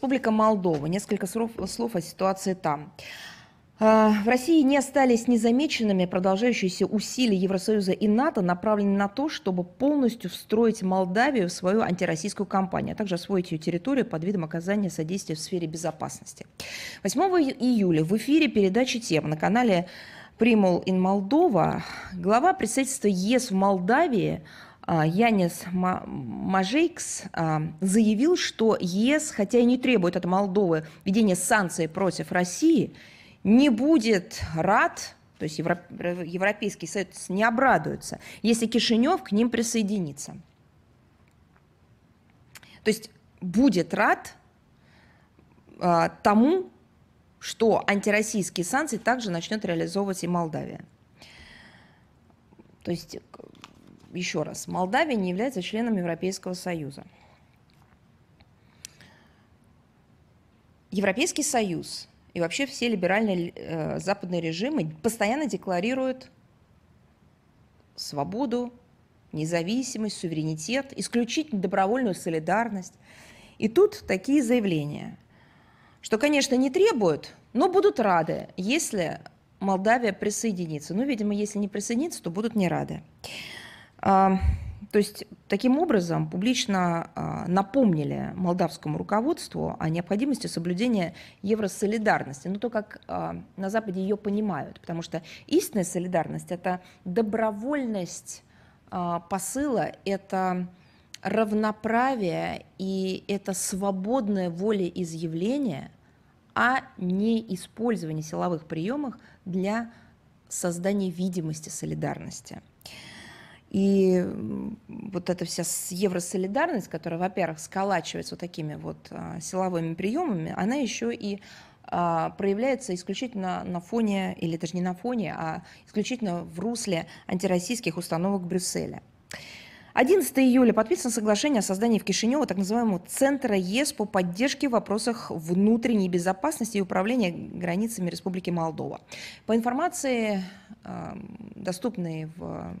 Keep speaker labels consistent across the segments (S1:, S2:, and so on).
S1: Республика Молдова. Несколько слов о ситуации там. А, в России не остались незамеченными продолжающиеся усилия Евросоюза и НАТО, направленные на то, чтобы полностью встроить Молдавию в свою антироссийскую кампанию, а также освоить ее территорию под видом оказания содействия в сфере безопасности. 8 июля в эфире передачи «Тема» на канале «Примол ин Молдова» глава представительства ЕС в Молдавии – а, Янис Мажейкс а, заявил, что ЕС, хотя и не требует от Молдовы введения санкций против России, не будет рад, то есть Европейский Союз не обрадуется, если Кишинев к ним присоединится. То есть будет рад а, тому, что антироссийские санкции также начнет реализовывать и Молдавия. То есть еще раз, Молдавия не является членом Европейского Союза. Европейский Союз и вообще все либеральные э, западные режимы постоянно декларируют свободу, независимость, суверенитет, исключительно добровольную солидарность. И тут такие заявления, что, конечно, не требуют, но будут рады, если Молдавия присоединится. Ну, видимо, если не присоединится, то будут не рады. То есть таким образом публично а, напомнили молдавскому руководству о необходимости соблюдения евросолидарности, ну то, как а, на Западе ее понимают, потому что истинная солидарность – это добровольность а, посыла, это равноправие и это свободное волеизъявление, а не использование силовых приемов для создания видимости солидарности. И вот эта вся евросолидарность, которая, во-первых, сколачивается вот такими вот а, силовыми приемами, она еще и а, проявляется исключительно на фоне, или даже не на фоне, а исключительно в русле антироссийских установок Брюсселя. 11 июля подписано соглашение о создании в Кишиневе так называемого Центра ЕС по поддержке в вопросах внутренней безопасности и управления границами Республики Молдова. По информации, доступной в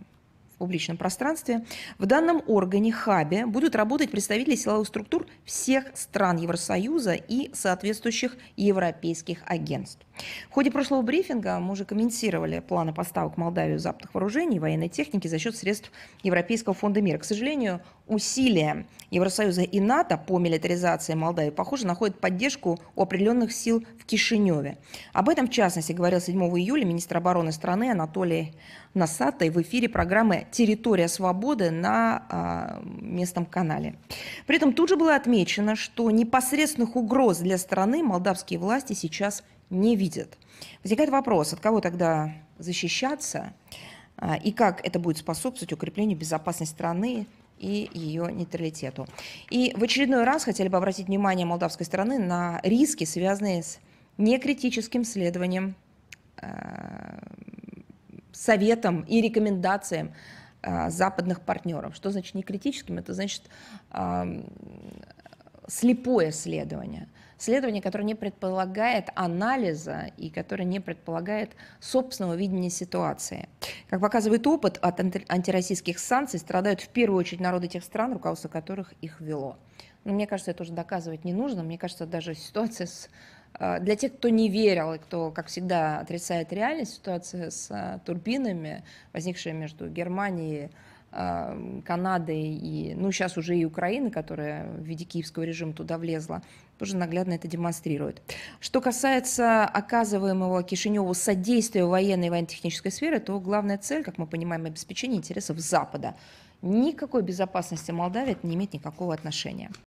S1: публичном пространстве. В данном органе ХАБе будут работать представители силовых структур всех стран Евросоюза и соответствующих европейских агентств. В ходе прошлого брифинга мы уже комментировали планы поставок Молдавии западных вооружений и военной техники за счет средств Европейского фонда мира. К сожалению, усилия Евросоюза и НАТО по милитаризации Молдавии, похоже, находят поддержку у определенных сил в Кишиневе. Об этом, в частности, говорил 7 июля министр обороны страны Анатолий Носатой в эфире программы «Территория свободы» на а, местном канале. При этом тут же было отмечено, что непосредственных угроз для страны молдавские власти сейчас не видят. Возникает вопрос, от кого тогда защищаться а, и как это будет способствовать укреплению безопасности страны и ее нейтралитету. И в очередной раз хотели бы обратить внимание молдавской страны на риски, связанные с некритическим следованием а, советам и рекомендациям а, западных партнеров. Что значит не критическим? Это значит а, слепое следование. Следование, которое не предполагает анализа и которое не предполагает собственного видения ситуации. Как показывает опыт, от антироссийских санкций страдают в первую очередь народы тех стран, руководство которых их вело. Но мне кажется, это уже доказывать не нужно. Мне кажется, даже ситуация с а, для тех, кто не верил и кто, как всегда, отрицает реальность, ситуации с а, турбинами, возникшая между Германией, а, Канадой и, ну, сейчас уже и Украины, которая в виде киевского режима туда влезла, тоже наглядно это демонстрирует. Что касается оказываемого Кишиневу содействия военной и военно-технической сфере, то главная цель, как мы понимаем, обеспечение интересов Запада. Никакой безопасности Молдавии это не имеет никакого отношения.